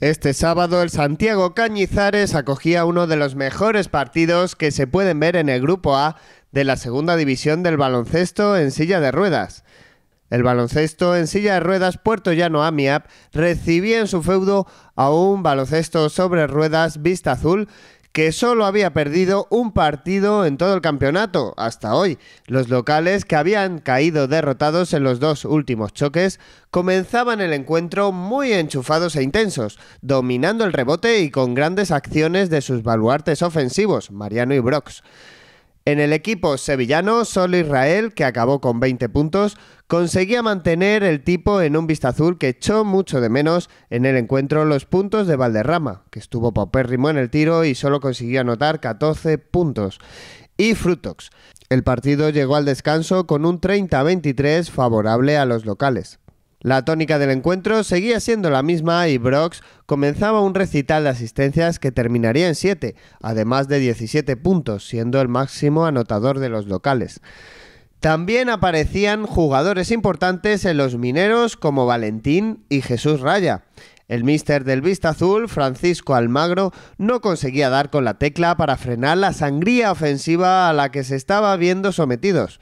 Este sábado el Santiago Cañizares acogía uno de los mejores partidos que se pueden ver en el Grupo A de la Segunda División del Baloncesto en silla de ruedas. El baloncesto en silla de ruedas Puerto Llano AMIAP recibía en su feudo a un baloncesto sobre ruedas Vista Azul que solo había perdido un partido en todo el campeonato hasta hoy. Los locales, que habían caído derrotados en los dos últimos choques, comenzaban el encuentro muy enchufados e intensos, dominando el rebote y con grandes acciones de sus baluartes ofensivos, Mariano y Brox. En el equipo sevillano, solo Israel, que acabó con 20 puntos, conseguía mantener el tipo en un vistazul que echó mucho de menos en el encuentro los puntos de Valderrama, que estuvo paupérrimo en el tiro y solo consiguió anotar 14 puntos, y Frutox. El partido llegó al descanso con un 30-23 favorable a los locales. La tónica del encuentro seguía siendo la misma y Brox comenzaba un recital de asistencias que terminaría en 7, además de 17 puntos, siendo el máximo anotador de los locales. También aparecían jugadores importantes en los mineros como Valentín y Jesús Raya. El mister del Vista Azul, Francisco Almagro, no conseguía dar con la tecla para frenar la sangría ofensiva a la que se estaba viendo sometidos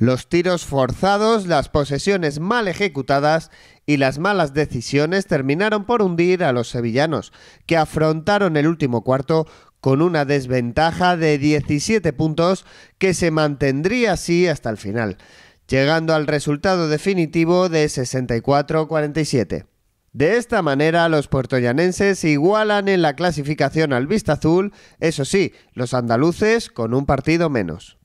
los tiros forzados, las posesiones mal ejecutadas y las malas decisiones terminaron por hundir a los sevillanos, que afrontaron el último cuarto con una desventaja de 17 puntos que se mantendría así hasta el final, llegando al resultado definitivo de 64-47. De esta manera, los puertoyanenses igualan en la clasificación al Vista Azul, eso sí, los andaluces con un partido menos.